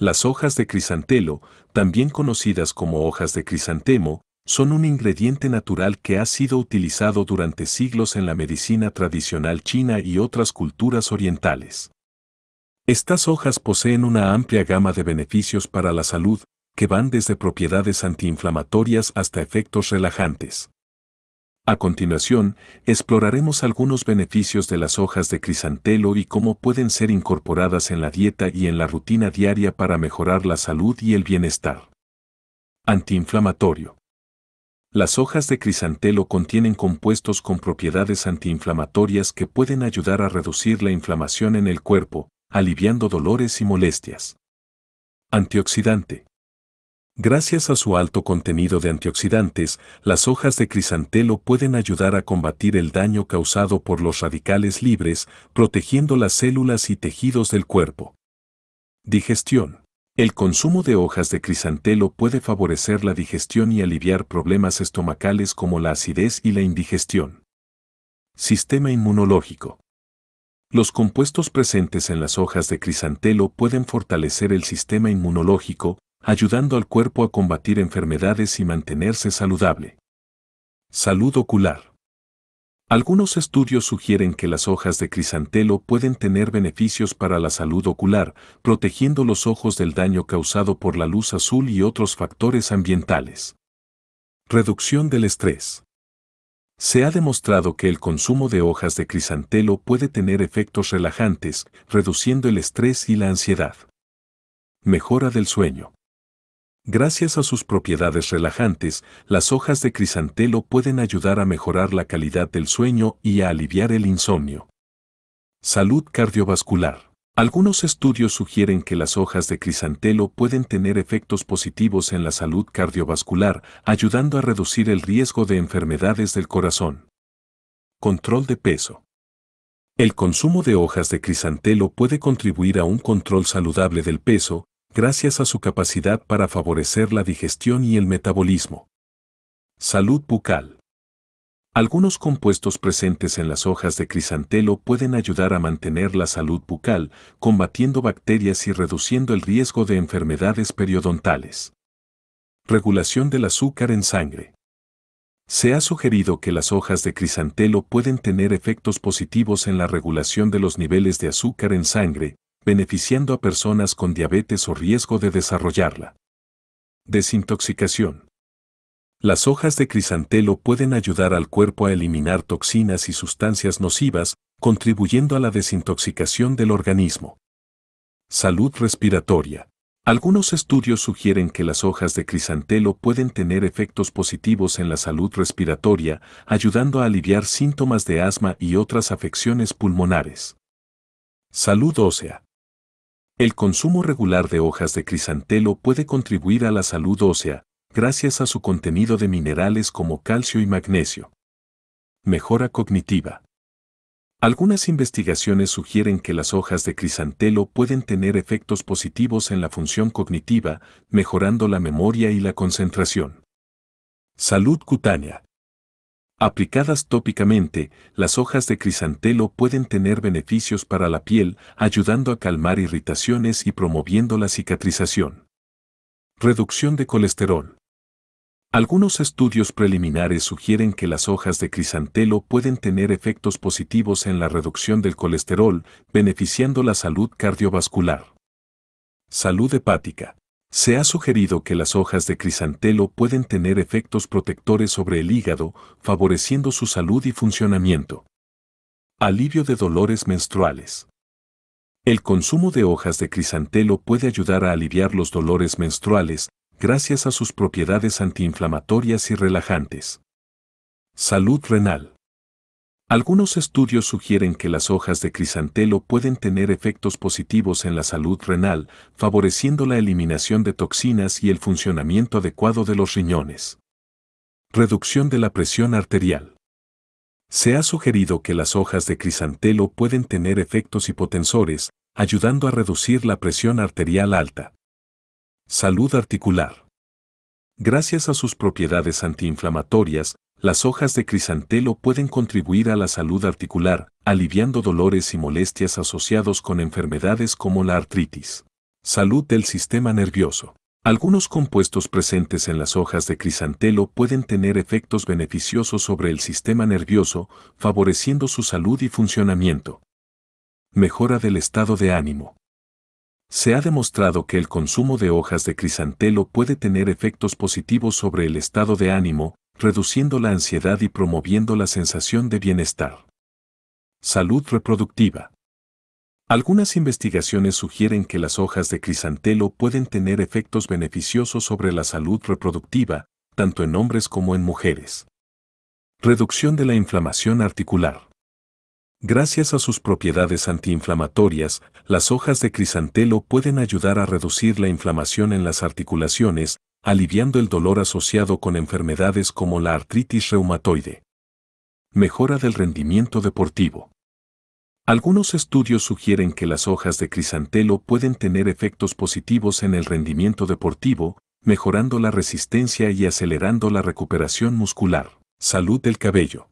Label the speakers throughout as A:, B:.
A: Las hojas de crisantelo, también conocidas como hojas de crisantemo, son un ingrediente natural que ha sido utilizado durante siglos en la medicina tradicional china y otras culturas orientales. Estas hojas poseen una amplia gama de beneficios para la salud, que van desde propiedades antiinflamatorias hasta efectos relajantes. A continuación, exploraremos algunos beneficios de las hojas de crisantelo y cómo pueden ser incorporadas en la dieta y en la rutina diaria para mejorar la salud y el bienestar. Antiinflamatorio. Las hojas de crisantelo contienen compuestos con propiedades antiinflamatorias que pueden ayudar a reducir la inflamación en el cuerpo, aliviando dolores y molestias. Antioxidante. Gracias a su alto contenido de antioxidantes, las hojas de crisantelo pueden ayudar a combatir el daño causado por los radicales libres, protegiendo las células y tejidos del cuerpo. Digestión. El consumo de hojas de crisantelo puede favorecer la digestión y aliviar problemas estomacales como la acidez y la indigestión. Sistema inmunológico. Los compuestos presentes en las hojas de crisantelo pueden fortalecer el sistema inmunológico, ayudando al cuerpo a combatir enfermedades y mantenerse saludable. Salud ocular. Algunos estudios sugieren que las hojas de crisantelo pueden tener beneficios para la salud ocular, protegiendo los ojos del daño causado por la luz azul y otros factores ambientales. Reducción del estrés. Se ha demostrado que el consumo de hojas de crisantelo puede tener efectos relajantes, reduciendo el estrés y la ansiedad. Mejora del sueño. Gracias a sus propiedades relajantes, las hojas de crisantelo pueden ayudar a mejorar la calidad del sueño y a aliviar el insomnio. Salud cardiovascular. Algunos estudios sugieren que las hojas de crisantelo pueden tener efectos positivos en la salud cardiovascular, ayudando a reducir el riesgo de enfermedades del corazón. Control de peso. El consumo de hojas de crisantelo puede contribuir a un control saludable del peso, gracias a su capacidad para favorecer la digestión y el metabolismo. Salud bucal. Algunos compuestos presentes en las hojas de crisantelo pueden ayudar a mantener la salud bucal, combatiendo bacterias y reduciendo el riesgo de enfermedades periodontales. Regulación del azúcar en sangre. Se ha sugerido que las hojas de crisantelo pueden tener efectos positivos en la regulación de los niveles de azúcar en sangre, beneficiando a personas con diabetes o riesgo de desarrollarla. Desintoxicación. Las hojas de crisantelo pueden ayudar al cuerpo a eliminar toxinas y sustancias nocivas, contribuyendo a la desintoxicación del organismo. Salud respiratoria. Algunos estudios sugieren que las hojas de crisantelo pueden tener efectos positivos en la salud respiratoria, ayudando a aliviar síntomas de asma y otras afecciones pulmonares. Salud ósea. El consumo regular de hojas de crisantelo puede contribuir a la salud ósea, gracias a su contenido de minerales como calcio y magnesio. Mejora cognitiva. Algunas investigaciones sugieren que las hojas de crisantelo pueden tener efectos positivos en la función cognitiva, mejorando la memoria y la concentración. Salud cutánea. Aplicadas tópicamente, las hojas de crisantelo pueden tener beneficios para la piel, ayudando a calmar irritaciones y promoviendo la cicatrización. Reducción de colesterol. Algunos estudios preliminares sugieren que las hojas de crisantelo pueden tener efectos positivos en la reducción del colesterol, beneficiando la salud cardiovascular. Salud hepática. Se ha sugerido que las hojas de crisantelo pueden tener efectos protectores sobre el hígado, favoreciendo su salud y funcionamiento. Alivio de dolores menstruales. El consumo de hojas de crisantelo puede ayudar a aliviar los dolores menstruales gracias a sus propiedades antiinflamatorias y relajantes. Salud renal. Algunos estudios sugieren que las hojas de crisantelo pueden tener efectos positivos en la salud renal, favoreciendo la eliminación de toxinas y el funcionamiento adecuado de los riñones. Reducción de la presión arterial. Se ha sugerido que las hojas de crisantelo pueden tener efectos hipotensores, ayudando a reducir la presión arterial alta. Salud articular. Gracias a sus propiedades antiinflamatorias, las hojas de crisantelo pueden contribuir a la salud articular, aliviando dolores y molestias asociados con enfermedades como la artritis. Salud del sistema nervioso. Algunos compuestos presentes en las hojas de crisantelo pueden tener efectos beneficiosos sobre el sistema nervioso, favoreciendo su salud y funcionamiento. Mejora del estado de ánimo. Se ha demostrado que el consumo de hojas de crisantelo puede tener efectos positivos sobre el estado de ánimo, reduciendo la ansiedad y promoviendo la sensación de bienestar. Salud reproductiva. Algunas investigaciones sugieren que las hojas de crisantelo pueden tener efectos beneficiosos sobre la salud reproductiva, tanto en hombres como en mujeres. Reducción de la inflamación articular. Gracias a sus propiedades antiinflamatorias, las hojas de crisantelo pueden ayudar a reducir la inflamación en las articulaciones, aliviando el dolor asociado con enfermedades como la artritis reumatoide. Mejora del rendimiento deportivo. Algunos estudios sugieren que las hojas de crisantelo pueden tener efectos positivos en el rendimiento deportivo, mejorando la resistencia y acelerando la recuperación muscular. Salud del cabello.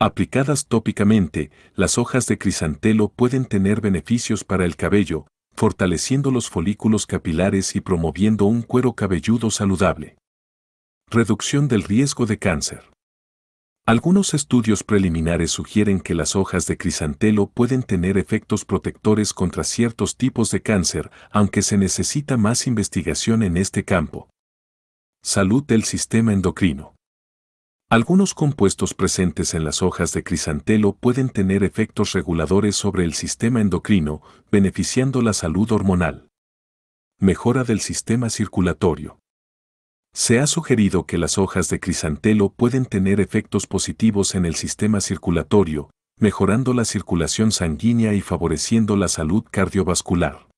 A: Aplicadas tópicamente, las hojas de crisantelo pueden tener beneficios para el cabello, fortaleciendo los folículos capilares y promoviendo un cuero cabelludo saludable. Reducción del riesgo de cáncer. Algunos estudios preliminares sugieren que las hojas de crisantelo pueden tener efectos protectores contra ciertos tipos de cáncer, aunque se necesita más investigación en este campo. Salud del sistema endocrino. Algunos compuestos presentes en las hojas de crisantelo pueden tener efectos reguladores sobre el sistema endocrino, beneficiando la salud hormonal. Mejora del sistema circulatorio. Se ha sugerido que las hojas de crisantelo pueden tener efectos positivos en el sistema circulatorio, mejorando la circulación sanguínea y favoreciendo la salud cardiovascular.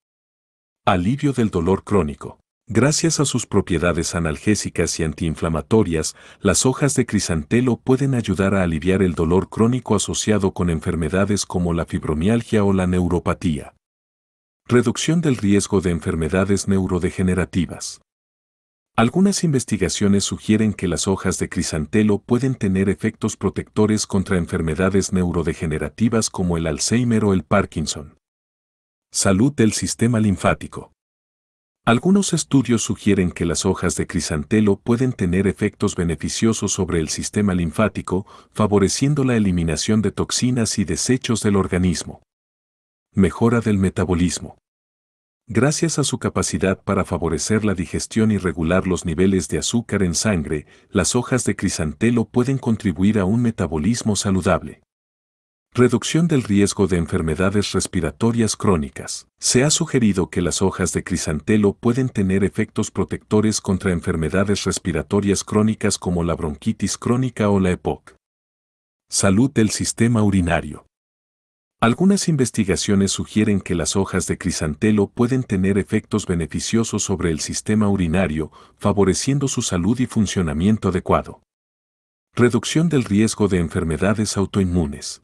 A: Alivio del dolor crónico. Gracias a sus propiedades analgésicas y antiinflamatorias, las hojas de crisantelo pueden ayudar a aliviar el dolor crónico asociado con enfermedades como la fibromialgia o la neuropatía. Reducción del riesgo de enfermedades neurodegenerativas. Algunas investigaciones sugieren que las hojas de crisantelo pueden tener efectos protectores contra enfermedades neurodegenerativas como el Alzheimer o el Parkinson. Salud del sistema linfático. Algunos estudios sugieren que las hojas de crisantelo pueden tener efectos beneficiosos sobre el sistema linfático, favoreciendo la eliminación de toxinas y desechos del organismo. Mejora del metabolismo. Gracias a su capacidad para favorecer la digestión y regular los niveles de azúcar en sangre, las hojas de crisantelo pueden contribuir a un metabolismo saludable. Reducción del riesgo de enfermedades respiratorias crónicas. Se ha sugerido que las hojas de crisantelo pueden tener efectos protectores contra enfermedades respiratorias crónicas como la bronquitis crónica o la EPOC. Salud del sistema urinario. Algunas investigaciones sugieren que las hojas de crisantelo pueden tener efectos beneficiosos sobre el sistema urinario, favoreciendo su salud y funcionamiento adecuado. Reducción del riesgo de enfermedades autoinmunes.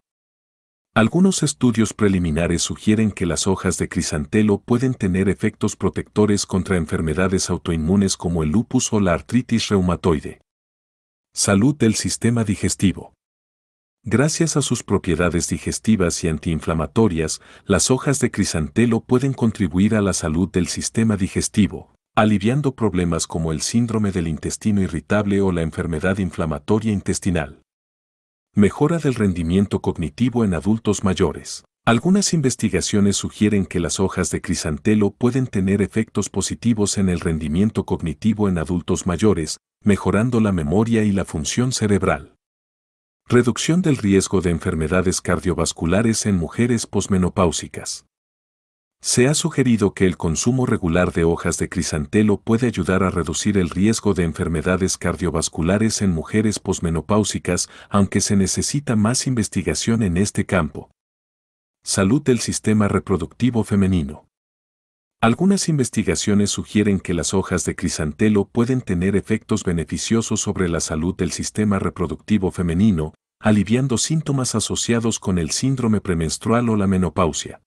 A: Algunos estudios preliminares sugieren que las hojas de crisantelo pueden tener efectos protectores contra enfermedades autoinmunes como el lupus o la artritis reumatoide. Salud del sistema digestivo. Gracias a sus propiedades digestivas y antiinflamatorias, las hojas de crisantelo pueden contribuir a la salud del sistema digestivo, aliviando problemas como el síndrome del intestino irritable o la enfermedad inflamatoria intestinal. Mejora del rendimiento cognitivo en adultos mayores. Algunas investigaciones sugieren que las hojas de crisantelo pueden tener efectos positivos en el rendimiento cognitivo en adultos mayores, mejorando la memoria y la función cerebral. Reducción del riesgo de enfermedades cardiovasculares en mujeres posmenopáusicas. Se ha sugerido que el consumo regular de hojas de crisantelo puede ayudar a reducir el riesgo de enfermedades cardiovasculares en mujeres posmenopáusicas, aunque se necesita más investigación en este campo. Salud del sistema reproductivo femenino. Algunas investigaciones sugieren que las hojas de crisantelo pueden tener efectos beneficiosos sobre la salud del sistema reproductivo femenino, aliviando síntomas asociados con el síndrome premenstrual o la menopausia.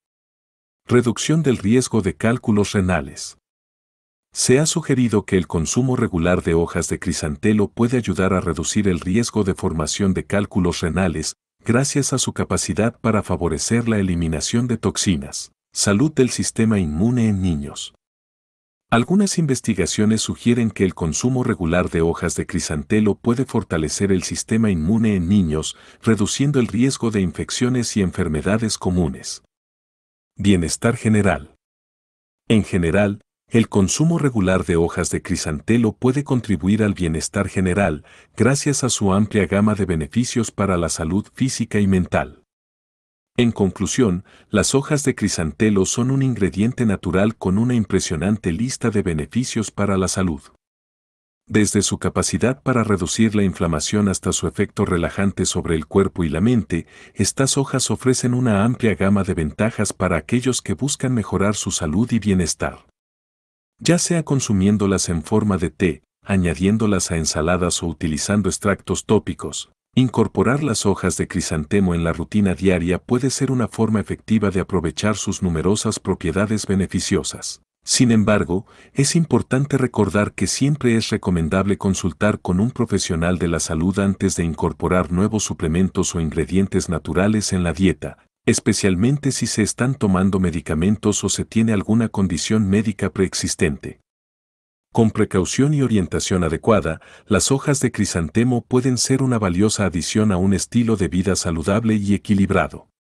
A: Reducción del riesgo de cálculos renales. Se ha sugerido que el consumo regular de hojas de crisantelo puede ayudar a reducir el riesgo de formación de cálculos renales gracias a su capacidad para favorecer la eliminación de toxinas, salud del sistema inmune en niños. Algunas investigaciones sugieren que el consumo regular de hojas de crisantelo puede fortalecer el sistema inmune en niños, reduciendo el riesgo de infecciones y enfermedades comunes. Bienestar general. En general, el consumo regular de hojas de crisantelo puede contribuir al bienestar general gracias a su amplia gama de beneficios para la salud física y mental. En conclusión, las hojas de crisantelo son un ingrediente natural con una impresionante lista de beneficios para la salud desde su capacidad para reducir la inflamación hasta su efecto relajante sobre el cuerpo y la mente, estas hojas ofrecen una amplia gama de ventajas para aquellos que buscan mejorar su salud y bienestar. Ya sea consumiéndolas en forma de té, añadiéndolas a ensaladas o utilizando extractos tópicos, incorporar las hojas de crisantemo en la rutina diaria puede ser una forma efectiva de aprovechar sus numerosas propiedades beneficiosas. Sin embargo, es importante recordar que siempre es recomendable consultar con un profesional de la salud antes de incorporar nuevos suplementos o ingredientes naturales en la dieta, especialmente si se están tomando medicamentos o se tiene alguna condición médica preexistente. Con precaución y orientación adecuada, las hojas de crisantemo pueden ser una valiosa adición a un estilo de vida saludable y equilibrado.